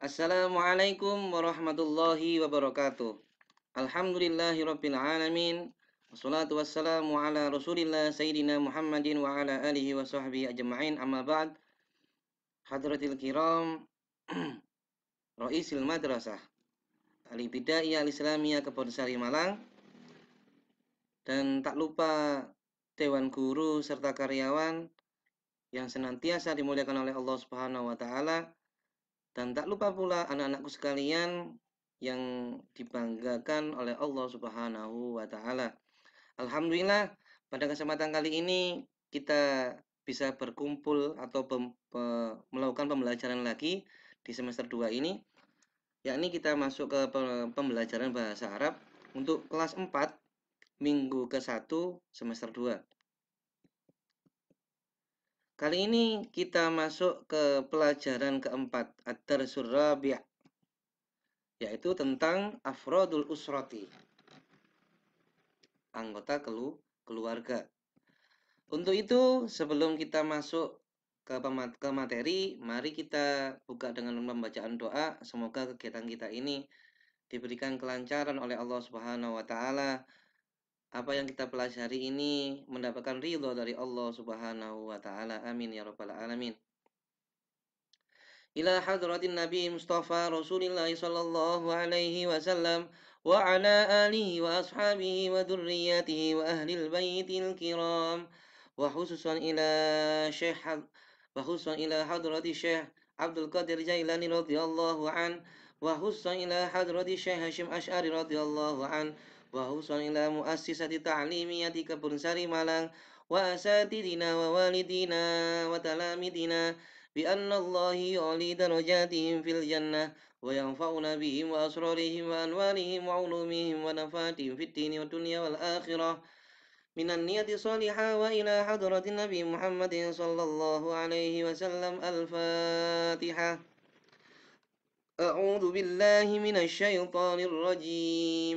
Assalamualaikum warahmatullahi wabarakatuh. Alhamdulillahi rabbil alamin. Wassalatu wassalamu ala Rasulillah Sayyidina Muhammadin wa ala alihi wa sahbihi ajma'in. Amma ba'd. Hadratil kiram. Raisil Madrasah Al Bidaiyah Al Islamiyah Kebonsari Malang dan tak lupa dewan guru serta karyawan yang senantiasa dimuliakan oleh Allah Subhanahu wa taala dan tak lupa pula anak-anakku sekalian yang dibanggakan oleh Allah Subhanahu wa taala. Alhamdulillah pada kesempatan kali ini kita bisa berkumpul atau pem, pe, melakukan pembelajaran lagi di semester 2 ini yakni kita masuk ke pembelajaran bahasa Arab untuk kelas 4 minggu ke-1 semester 2. Kali ini kita masuk ke pelajaran keempat, Adar Surabia yaitu tentang Afrodul Usrati, anggota kelu keluarga. Untuk itu, sebelum kita masuk ke, ke materi, mari kita buka dengan pembacaan doa. Semoga kegiatan kita ini diberikan kelancaran oleh Allah Subhanahu wa taala apa yang kita pelajari ini mendapatkan ridho dari Allah Subhanahu wa taala. Amin ya rabbal alamin. Ila hadratin Nabi Mustafa Rasulullah sallallahu alaihi wasallam wa ala alihi wa ashabihi wa dhurriyyatihi wa ahlil baitil kiram wa khususan ila Syekh wa khususan ila hadrati Syekh Abdul Qadir Jailani radhiyallahu an wa khususan ila hadrati Syekh Hashim Asy'ari radhiyallahu an وخصوصا إلى مؤسسة تعليمية كبر سري ملان وأساتذنا ووالدينا وتلامذنا بأن الله يعلي درجاتهم في الجنة وينفعنا بهم وأسرارهم وأنوارهم وعلومهم ونفاتهم في الدين والدنيا والآخرة من النية الصالحة وإلى حضرة النبي محمد صلى الله عليه وسلم الفاتحة أعوذ بالله من الشيطان الرجيم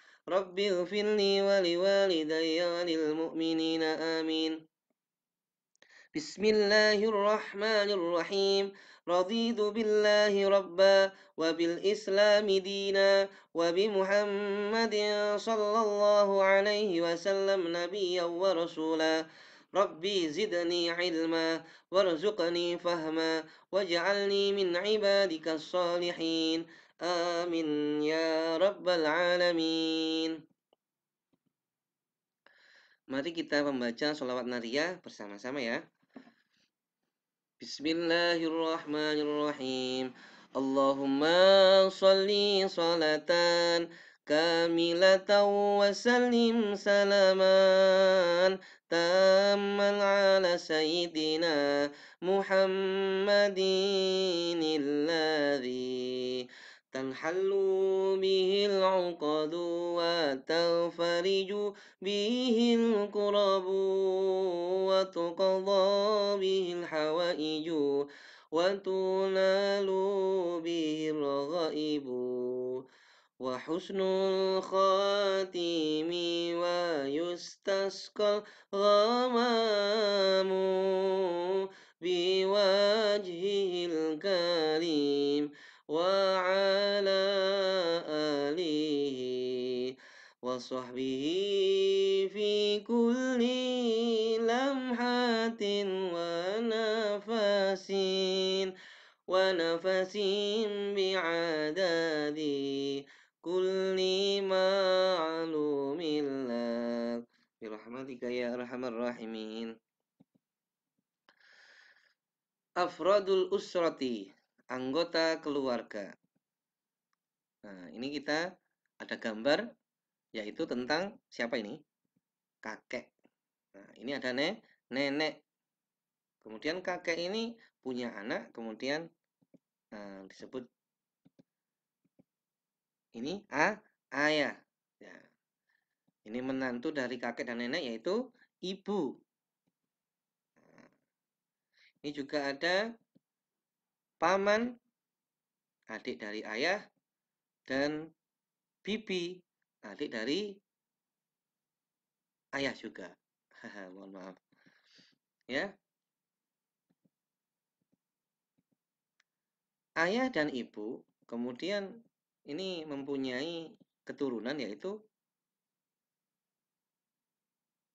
رب اغفر لي ولوالدي وللمؤمنين آمين بسم الله الرحمن الرحيم رضيت بالله ربا وبالإسلام دينا وبمحمد صلى الله عليه وسلم نبيا ورسولا ربي زدني علما وارزقني فهما واجعلني من عبادك الصالحين آمين يا رب العالمين Mari kita membaca sholawat nariyah bersama-sama ya. Bismillahirrahmanirrahim. Allahumma salli salatan kamilatan wa sallim salaman tamman ala sayyidina Muhammadin تنحل به العقد وتنفرج به الكرب وتقضى به الحوائج وتنال به الرغائب وحسن الخاتم ويستسقى الغمام بوجهه الكريم وعلى وصحبه في كل لمحة ونفس ونفس بعدد كل ما معلوم لك برحمتك يا أرحم الراحمين Afrodul usrati, anggota keluarga. Nah, ini kita ada gambar yaitu tentang siapa ini? Kakek. Nah, ini ada ne, nenek. Kemudian kakek ini punya anak, kemudian uh, disebut ini a ayah. Ya. Ini menantu dari kakek dan nenek yaitu ibu. Nah, ini juga ada paman, adik dari ayah, dan bibi, nanti dari ayah juga mohon maaf ya ayah dan ibu kemudian ini mempunyai keturunan yaitu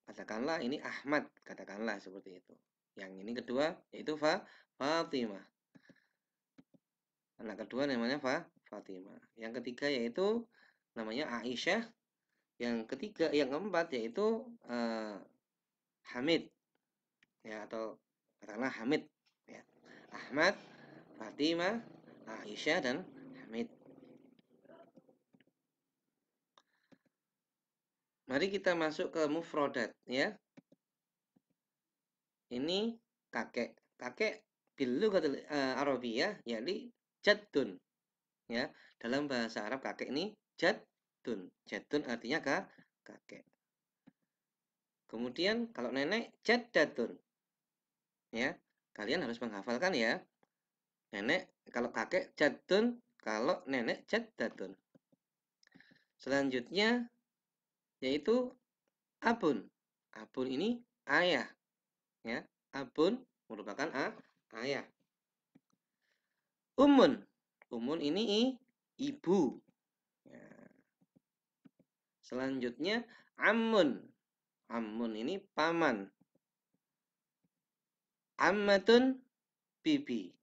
katakanlah ini Ahmad katakanlah seperti itu yang ini kedua yaitu Fa Fatimah anak kedua namanya Fa Fatimah yang ketiga yaitu namanya Aisyah. Yang ketiga, yang keempat yaitu uh, Hamid ya atau katakanlah Hamid ya. Ahmad, Fatimah, Aisyah dan Hamid. Mari kita masuk ke mufrodat ya. Ini kakek. Kakek bilu kata uh, eh, Arabia, yakni jaddun. Ya, dalam bahasa Arab kakek ini jatun. Jatun artinya ke kakek. Kemudian kalau nenek jaddatun. Ya, kalian harus menghafalkan ya. Nenek kalau kakek jadun, kalau nenek jaddatun. Selanjutnya yaitu abun. Abun ini ayah. Ya, abun merupakan a, ayah. Umun. Umun ini i, ibu. Selanjutnya ammun. Ammun ini paman. Ammatun bibi.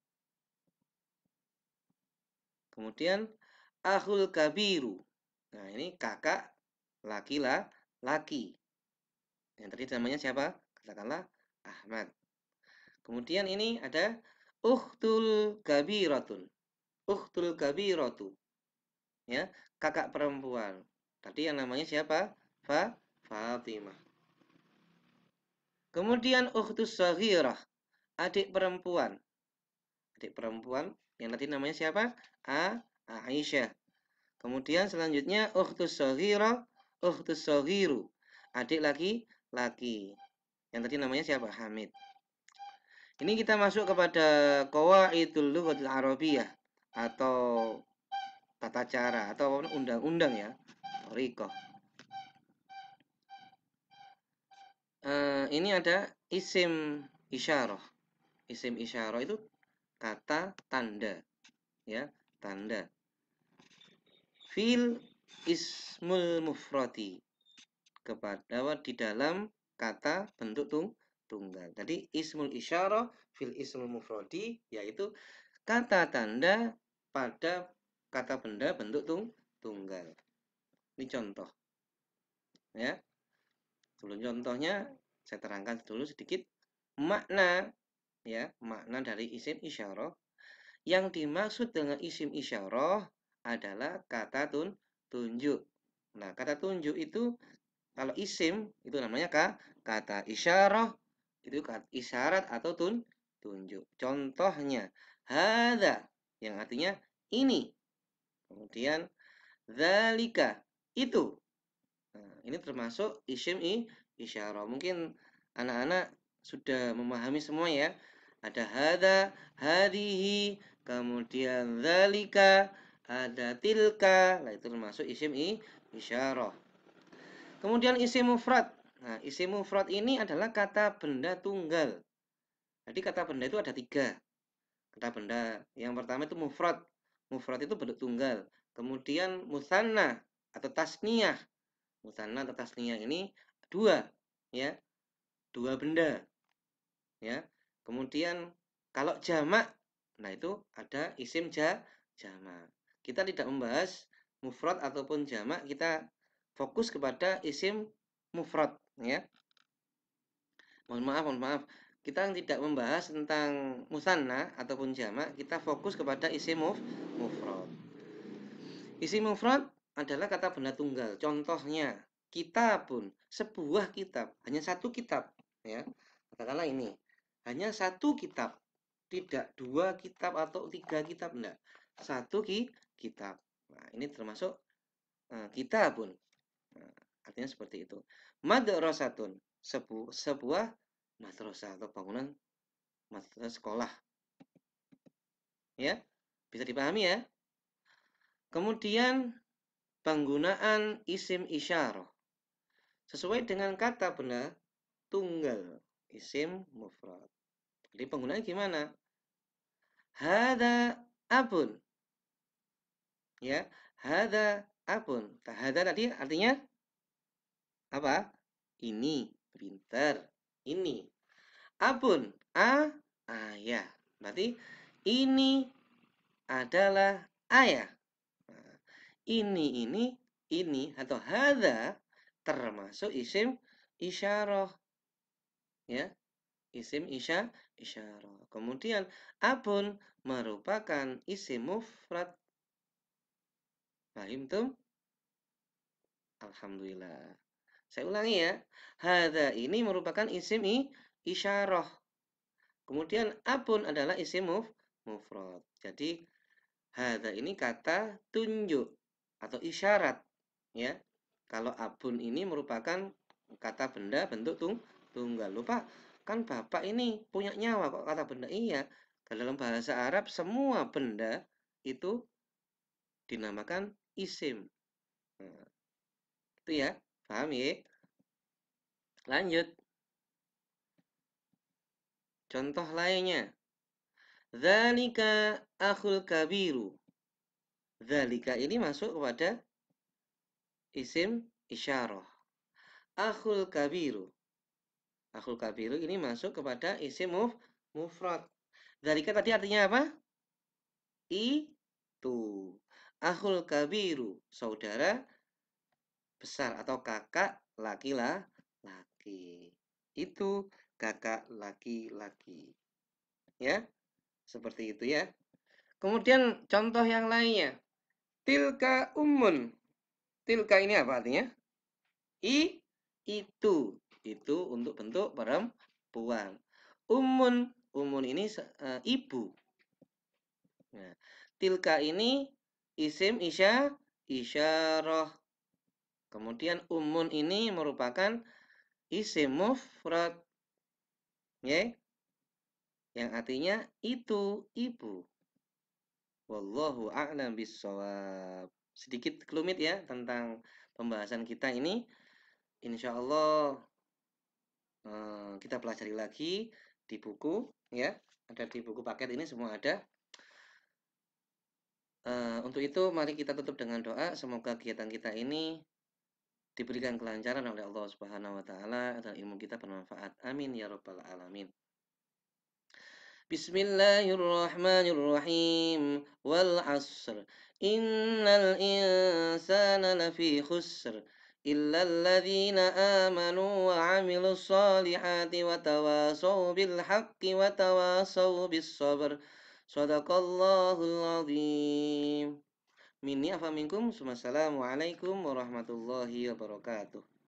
Kemudian ahul kabiru. Nah, ini kakak laki-laki. Yang tadi namanya siapa? Katakanlah Ahmad. Kemudian ini ada uhtul kabiratun. uhtul kabiratu. Ya, kakak perempuan. Tadi yang namanya siapa? Fa Fatimah. Kemudian ukhtus saghirah, adik perempuan. Adik perempuan yang tadi namanya siapa? A Aisyah. Kemudian selanjutnya ukhtus saghirah, ukhtus saghiru. Adik laki-laki. Yang tadi namanya siapa? Hamid. Ini kita masuk kepada qawaidul lughatil arabiyah atau tata cara atau undang-undang ya Riko, uh, eh, ini ada isim isyarah isim isyarah itu kata tanda ya tanda fil ismul mufrati. kepada di dalam kata bentuk tung, tunggal. Jadi ismul isyarah fil ismul mufradi yaitu kata tanda pada kata benda bentuk tung, tunggal. Ini contoh. Ya. Sebelum contohnya, saya terangkan dulu sedikit makna ya, makna dari isim isyarah. Yang dimaksud dengan isim isyarah adalah kata tun tunjuk. Nah, kata tunjuk itu kalau isim itu namanya ka, kata isyarah itu kata isyarat atau tun tunjuk. Contohnya hadza yang artinya ini. Kemudian zalika itu. Nah, ini termasuk isim i isyarah. Mungkin anak-anak sudah memahami semua ya. Ada hada, hadihi, kemudian zalika, ada tilka. Nah, itu termasuk isim i isyarah. Kemudian isim mufrad. Nah, isim mufrad ini adalah kata benda tunggal. Jadi kata benda itu ada tiga. Kata benda yang pertama itu mufrad. Mufrad itu bentuk tunggal. Kemudian musanna atau tasniyah. Musanna atau tasniyah ini dua, ya. Dua benda. Ya. Kemudian kalau jamak, nah itu ada isim ja, jamak. Kita tidak membahas mufrad ataupun jamak, kita fokus kepada isim mufrad, ya. Mohon maaf, mohon maaf kita tidak membahas tentang musanna ataupun jamak, kita fokus kepada isim mufrad. Isim mufrad adalah kata benda tunggal. Contohnya, kita pun sebuah kitab, hanya satu kitab, ya. Katakanlah ini, hanya satu kitab, tidak dua kitab atau tiga kitab, enggak. Satu ki kitab. Nah, ini termasuk uh, eh, kita pun. Nah, artinya seperti itu. Madrasatun, sebu sebuah madrasah atau bangunan madrasah sekolah. Ya, bisa dipahami ya. Kemudian penggunaan isim isyarah sesuai dengan kata benda tunggal isim mufrad. Jadi penggunaan gimana? Hada abun. Ya, hada abun. Nah, hada tadi artinya apa? Ini, pintar Ini. Abun, a ayah. Berarti ini adalah ayah ini ini ini atau hada termasuk isim isyarah. Ya. Isim isya isyarah. Kemudian abun merupakan isim mufrad. Paham tuh? Alhamdulillah. Saya ulangi ya. Hada ini merupakan isim i, isyarah. Kemudian apun adalah isim muf, mufrad. Jadi hada ini kata tunjuk atau isyarat ya kalau abun ini merupakan kata benda bentuk tung tunggal lupa kan bapak ini punya nyawa kok kata benda iya dalam bahasa Arab semua benda itu dinamakan isim nah, itu ya paham ya lanjut contoh lainnya Zalika akhul kabiru Zalika ini masuk kepada isim isyarah. Akhul kabiru. Akhul kabiru ini masuk kepada isim muf, mufrad. Zalika tadi artinya apa? Itu. Akhul kabiru. Saudara besar atau kakak laki-laki. Itu kakak laki-laki. Ya, seperti itu ya. Kemudian contoh yang lainnya. Tilka umun, Tilka ini apa artinya? I itu. Itu untuk bentuk perempuan. Umun umun ini e, ibu. Nah, tilka ini isim isya isyarah. Kemudian umun ini merupakan isim mufrad. Ya. Yang artinya itu ibu. Wallahu a'lam bisawab. Sedikit kelumit ya tentang pembahasan kita ini. Insya Allah eh, kita pelajari lagi di buku ya. Ada di buku paket ini semua ada. Eh, untuk itu mari kita tutup dengan doa. Semoga kegiatan kita ini diberikan kelancaran oleh Allah Subhanahu wa taala dan ilmu kita bermanfaat. Amin ya rabbal alamin. بسم الله الرحمن الرحيم والعصر إن الإنسان لفي خسر إلا الذين آمنوا وعملوا الصالحات وتواصوا بالحق وتواصوا بالصبر صدق الله العظيم مني منكم السلام عليكم ورحمة الله وبركاته